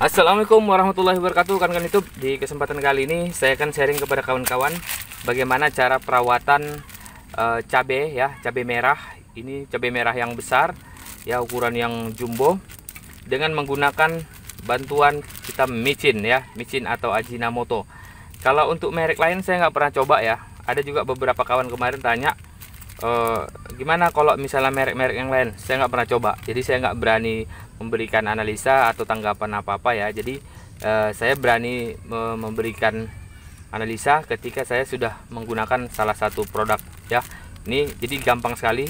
Assalamualaikum warahmatullahi wabarakatuh kawan-kawan YouTube di kesempatan kali ini saya akan sharing kepada kawan-kawan bagaimana cara perawatan e, cabe ya cabe merah ini cabe merah yang besar ya ukuran yang jumbo dengan menggunakan bantuan kita micin ya micin atau ajinomoto kalau untuk merek lain saya nggak pernah coba ya ada juga beberapa kawan kemarin tanya uh, gimana kalau misalnya merek-merek yang lain saya nggak pernah coba jadi saya nggak berani memberikan analisa atau tanggapan apa apa ya jadi uh, saya berani memberikan analisa ketika saya sudah menggunakan salah satu produk ya ini jadi gampang sekali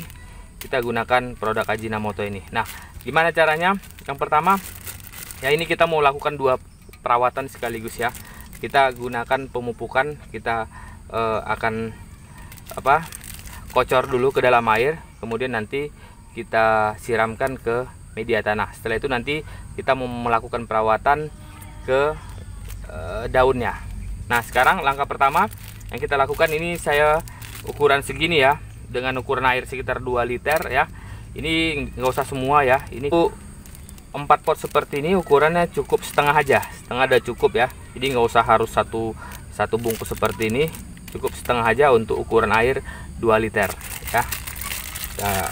kita gunakan produk Ajinomoto ini nah gimana caranya yang pertama ya ini kita mau lakukan dua perawatan sekaligus ya kita gunakan pemupukan kita uh, akan apa kocor dulu ke dalam air kemudian nanti kita siramkan ke media tanah setelah itu nanti kita mau melakukan perawatan ke e, daunnya nah sekarang langkah pertama yang kita lakukan ini saya ukuran segini ya dengan ukuran air sekitar 2 liter ya ini nggak usah semua ya ini empat pot seperti ini ukurannya cukup setengah aja setengah ada cukup ya jadi nggak usah harus satu satu bungkus seperti ini cukup setengah aja untuk ukuran air 2 liter ya kita nah.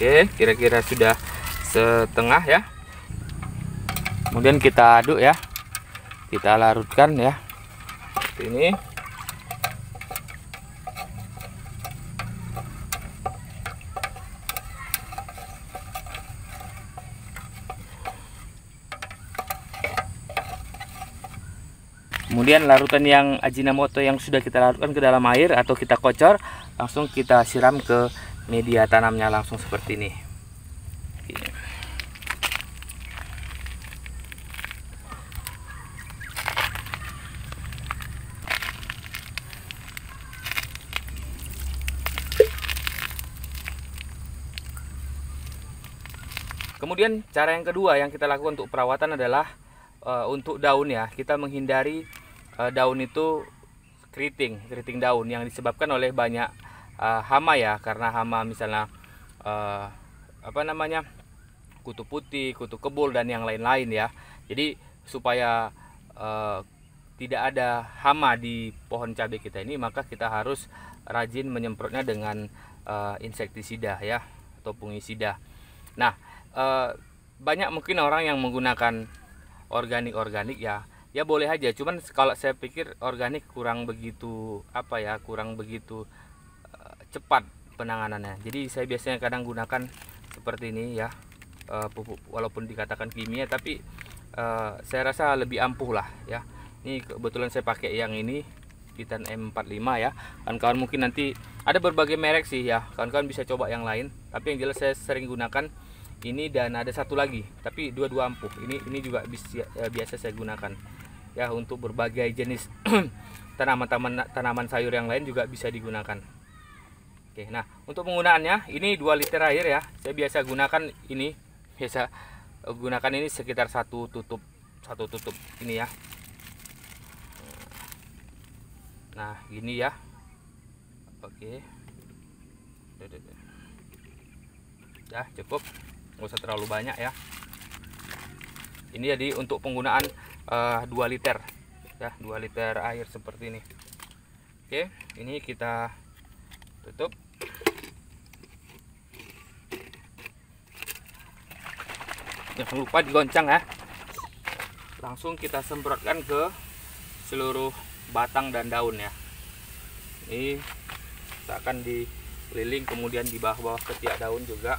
Oke, kira-kira sudah setengah ya. Kemudian kita aduk ya. Kita larutkan ya. ini. Kemudian larutan yang Ajinomoto yang sudah kita larutkan ke dalam air atau kita kocor langsung kita siram ke media tanamnya langsung seperti ini. Kemudian cara yang kedua yang kita lakukan untuk perawatan adalah uh, untuk daun ya kita menghindari Eh, daun itu keriting, keriting daun yang disebabkan oleh banyak uh, hama ya karena hama misalnya uh, apa namanya? kutu putih, kutu kebul dan yang lain-lain ya. Jadi supaya uh, tidak ada hama di pohon cabai kita ini maka kita harus rajin menyemprotnya dengan uh, insektisida ya atau fungisida. Nah, uh, banyak mungkin orang yang menggunakan organik-organik ya ya boleh aja cuman kalau saya pikir organik kurang begitu apa ya kurang begitu uh, cepat penanganannya jadi saya biasanya kadang gunakan seperti ini ya uh, pupuk walaupun dikatakan kimia tapi uh, saya rasa lebih ampuh lah ya ini kebetulan saya pakai yang ini Titan M45 ya kan kawan mungkin nanti ada berbagai merek sih ya kawan-kawan bisa coba yang lain tapi yang jelas saya sering gunakan ini dan ada satu lagi tapi dua-dua ampuh ini ini juga bisa, ya, eh, biasa saya gunakan ya untuk berbagai jenis tanaman-tanaman tanaman sayur yang lain juga bisa digunakan Oke nah untuk penggunaannya ini dua liter air ya saya biasa gunakan ini biasa eh, gunakan ini sekitar satu tutup satu tutup ini ya nah gini ya oke ya cukup nggak usah terlalu banyak ya ini jadi untuk penggunaan uh, eh, 2 liter ya 2 liter air seperti ini oke ini kita tutup jangan lupa digoncang ya langsung kita semprotkan ke seluruh batang dan daun ya ini kita akan dikeliling kemudian di bawah-bawah setiap daun juga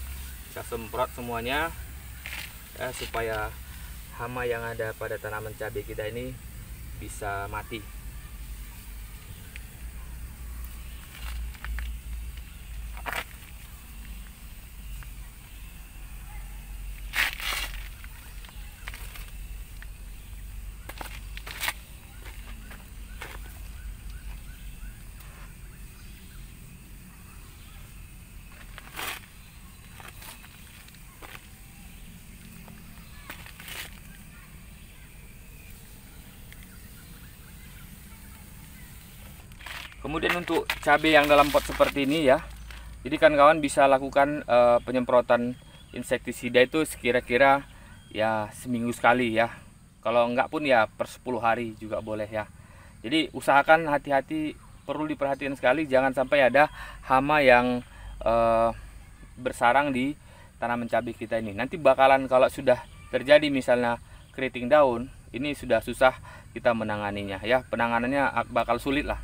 kita semprot semuanya ya, supaya hama yang ada pada tanaman cabai kita ini bisa mati kemudian untuk cabai yang dalam pot seperti ini ya jadi kan kawan bisa lakukan uh, penyemprotan insektisida itu sekira-kira ya seminggu sekali ya kalau enggak pun ya per 10 hari juga boleh ya jadi usahakan hati-hati perlu diperhatikan sekali jangan sampai ada hama yang uh, bersarang di tanaman cabai kita ini nanti bakalan kalau sudah terjadi misalnya keriting daun ini sudah susah kita menanganinya ya penanganannya bakal sulit lah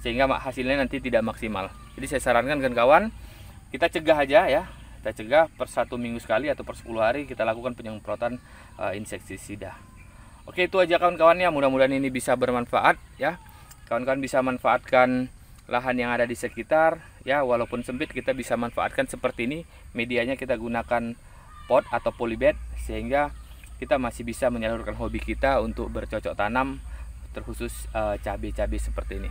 sehingga hasilnya nanti tidak maksimal jadi saya sarankan kan kawan kita cegah aja ya kita cegah per satu minggu sekali atau per 10 hari kita lakukan penyemprotan uh, insektisida oke itu aja kawan-kawan ya mudah-mudahan ini bisa bermanfaat ya kawan-kawan bisa manfaatkan lahan yang ada di sekitar ya walaupun sempit kita bisa manfaatkan seperti ini medianya kita gunakan pot atau polybed sehingga kita masih bisa menyalurkan hobi kita untuk bercocok tanam terkhusus eh, cabai-cabai uh, seperti ini.